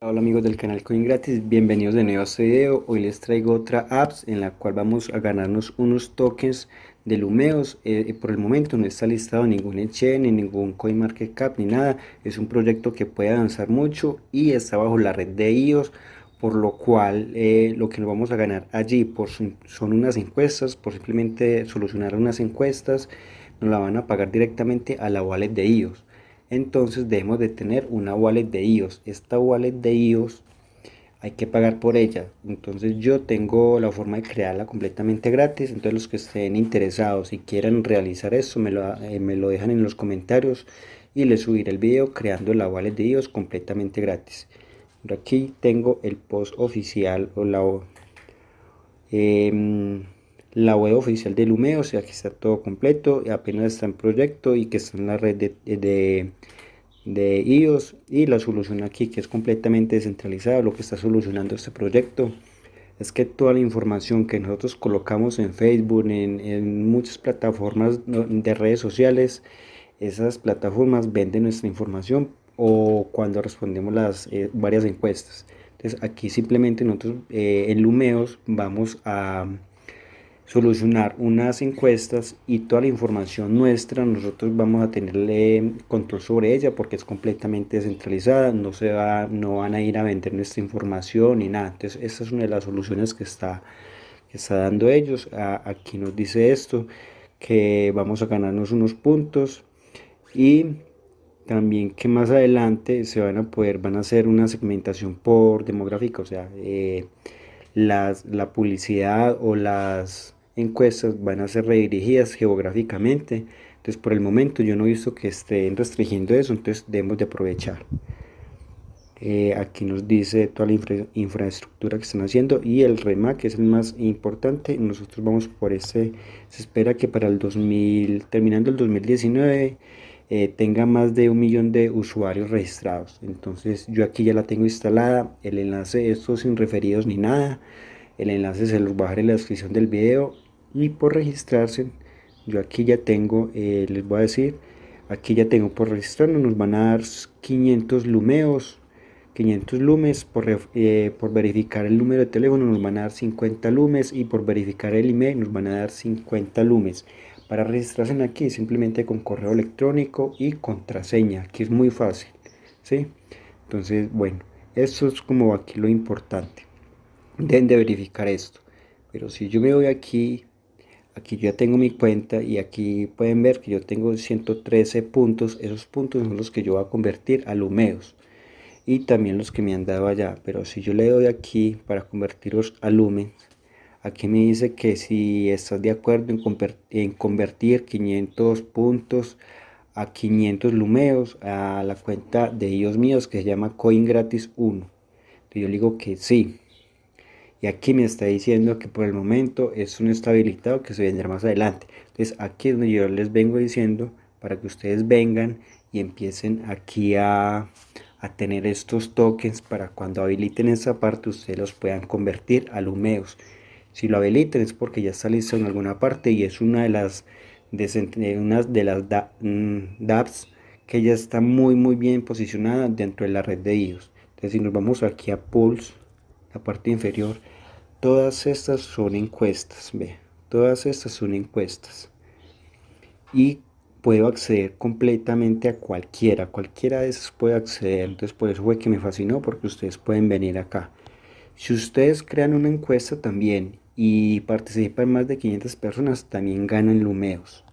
Hola amigos del canal CoinGratis, bienvenidos de nuevo a este video. Hoy les traigo otra app en la cual vamos a ganarnos unos tokens de Lumeos. Eh, eh, por el momento no está listado ningún exchange, ni ningún CoinMarketCap, ni nada. Es un proyecto que puede avanzar mucho y está bajo la red de IOS, por lo cual eh, lo que nos vamos a ganar allí son unas encuestas, por simplemente solucionar unas encuestas, nos la van a pagar directamente a la wallet de IOS entonces debemos de tener una wallet de iOS. Esta wallet de iOS hay que pagar por ella. Entonces yo tengo la forma de crearla completamente gratis. Entonces los que estén interesados y quieran realizar eso me lo, eh, dejan en los comentarios y les subiré el video creando la wallet de iOS completamente gratis. Aquí tengo el post oficial o la... Eh, la web oficial de lumeos o sea que está todo completo, apenas está en proyecto y que está en la red de, de, iOS y la solución aquí que es completamente descentralizada, lo que está solucionando este proyecto es que toda la información que nosotros colocamos en Facebook, en, en, muchas plataformas de redes sociales, esas plataformas venden nuestra información o cuando respondemos las eh, varias encuestas. Entonces aquí simplemente nosotros eh, en Lumeos vamos a solucionar unas encuestas y toda la información nuestra nosotros vamos a tenerle control sobre ella porque es completamente descentralizada, no se va, no van a ir a vender nuestra información ni nada. Entonces, esta es una de las soluciones que está, está dando ellos. aquí nos dice esto, que vamos a ganarnos unos puntos y también que más adelante se van a poder, van a hacer una segmentación por demográfica, o sea, eh, la publicidad o las encuestas van a ser redirigidas geográficamente. Entonces, por el momento yo no he visto que estén restringiendo eso, entonces debemos de aprovechar. Eh, aquí nos dice toda la infraestructura que están haciendo y el REMA, que es el más importante. Nosotros vamos por ese se espera que para el 2000, terminando el 2019, eh, tenga más de un millón de usuarios registrados. Entonces yo aquí ya la tengo instalada, el enlace, esto sin referidos ni nada. El enlace se los bajaré en la descripción del video y por registrarse yo aquí ya tengo eh, les voy a decir aquí ya tengo por registrarnos nos van a dar 500 lumeos 500 lumes eh, por, verificar el número de teléfono nos van a dar 50 lumes y por verificar el email nos van a dar 50 lumes para registrarse aquí simplemente con correo electrónico y contraseña que es muy fácil ¿sí? entonces bueno eso es como aquí lo importante deben de verificar esto pero si yo me voy aquí aquí yo ya tengo mi cuenta y aquí pueden ver que yo tengo 113 puntos esos puntos son los que yo voy a convertir a lumeos y también los que me han dado allá pero si yo le doy aquí para convertirlos a lumen aquí me dice que si estás de acuerdo en convertir, 500 puntos a 500 lumeos a la cuenta de ellos míos que se llama coin gratis 1 yo le digo que sí y aquí me está diciendo que por el momento es no está habilitado que se vendrá más adelante entonces aquí es donde yo les vengo diciendo para que ustedes vengan y empiecen aquí a, a tener estos tokens para cuando habiliten esa parte ustedes los puedan convertir a Lumeos si lo habiliten es porque ya está listo en alguna parte y es una de las de, eh, de las mm, que ya está muy muy bien posicionada dentro de la red de IOS entonces si nos vamos aquí a Pulse parte inferior, todas estas son encuestas, ve, todas estas son encuestas. Y puedo acceder completamente a cualquiera, cualquiera de esas puede acceder, entonces por eso fue que me fascinó, porque ustedes pueden venir acá. Si ustedes crean una encuesta también y participan más de 500 personas, también ganan lumeos.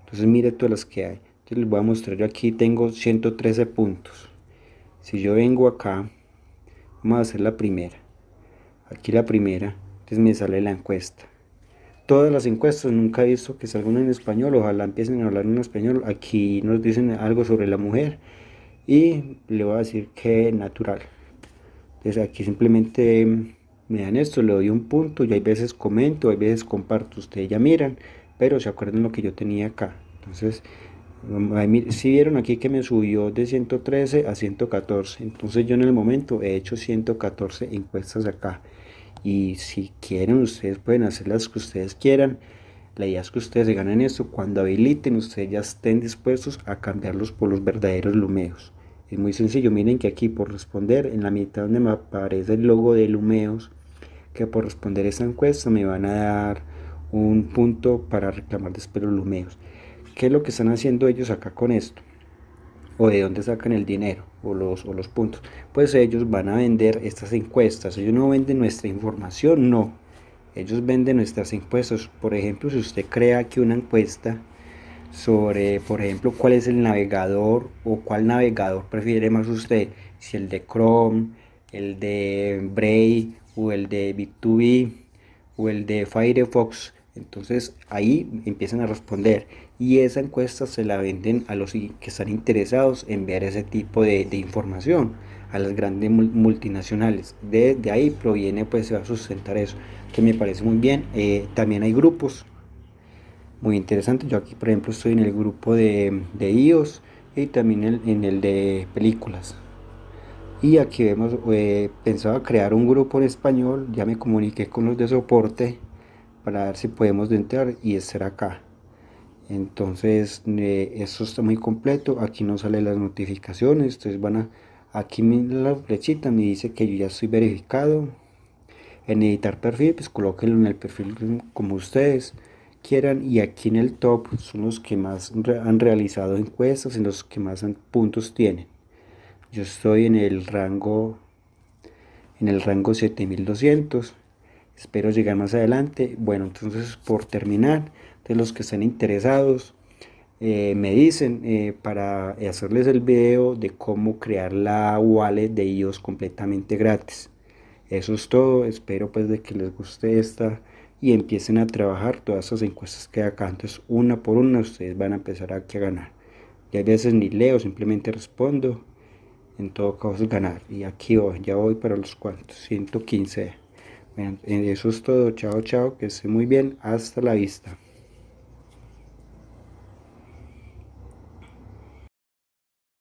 Entonces mire todas las que hay. les voy a mostrar, yo aquí tengo 113 puntos. Si yo vengo acá, vamos a hacer la primera. Aquí la primera. Entonces me sale la encuesta. Todas las encuestas, nunca he visto que salgan en español, ojalá empiecen a hablar en español. Aquí nos dicen algo sobre la mujer y le voy a decir que natural. Entonces aquí simplemente me dan esto, le doy un punto yo hay veces comento, hay veces comparto, ustedes ya miran, pero se acuerdan lo que yo tenía acá. Entonces, si vieron aquí que me subió de 113 a 114, entonces yo en el momento he hecho 114 encuestas acá. Y si quieren, ustedes pueden hacer las que ustedes quieran. La idea es que ustedes se ganen esto Cuando habiliten, ustedes ya estén dispuestos a cambiarlos por los verdaderos lumeos. Es muy sencillo. Miren que aquí por responder, en la mitad donde me aparece el logo de lumeos, que por responder esta encuesta me van a dar un punto para reclamar después los lumeos. ¿Qué es lo que están haciendo ellos acá con esto? o de dónde sacan el dinero o los, los puntos. Pues ellos van a vender estas encuestas. Ellos no venden nuestra información, no. Ellos venden nuestras encuestas. Por ejemplo, si usted crea que una encuesta sobre, por ejemplo, cuál es el navegador o cuál navegador prefiere más usted, si el de Chrome, el de Brave o el de b 2 b o el de Firefox, entonces ahí empiezan a responder y esa encuesta se la venden a los que están interesados en ver ese tipo de, información, a las grandes multinacionales. Desde de ahí proviene, pues se va a sustentar eso, que me parece muy bien. Eh, también hay grupos muy interesantes. Yo aquí, por ejemplo, estoy en el grupo de, de IOS y también en el de películas. Y aquí vemos, eh, pensaba crear un grupo en español, ya me comuniqué con los de soporte para ver si podemos entrar y estar acá entonces eso esto está muy completo aquí no sale las notificaciones entonces van a aquí la flechita me dice que yo ya estoy verificado en editar perfil pues colóquenlo en el perfil como ustedes quieran y aquí en el top son los que más han realizado encuestas en los que más puntos tienen yo estoy en el rango en el rango 7200 Espero llegar más adelante. Bueno, entonces por terminar, de los que estén interesados, eh, me dicen eh, para hacerles el video de cómo crear la wallet de iOS completamente gratis. Eso es todo. Espero pues de que les guste esta y empiecen a trabajar todas esas encuestas que acá. Entonces una por una ustedes van a empezar aquí a ganar. Y a veces ni leo, simplemente respondo. En todo caso ganar. Y aquí voy, ya voy para los cuantos. 115. Eh, eso es todo. Chao, chao. Que esté muy bien. Hasta la vista.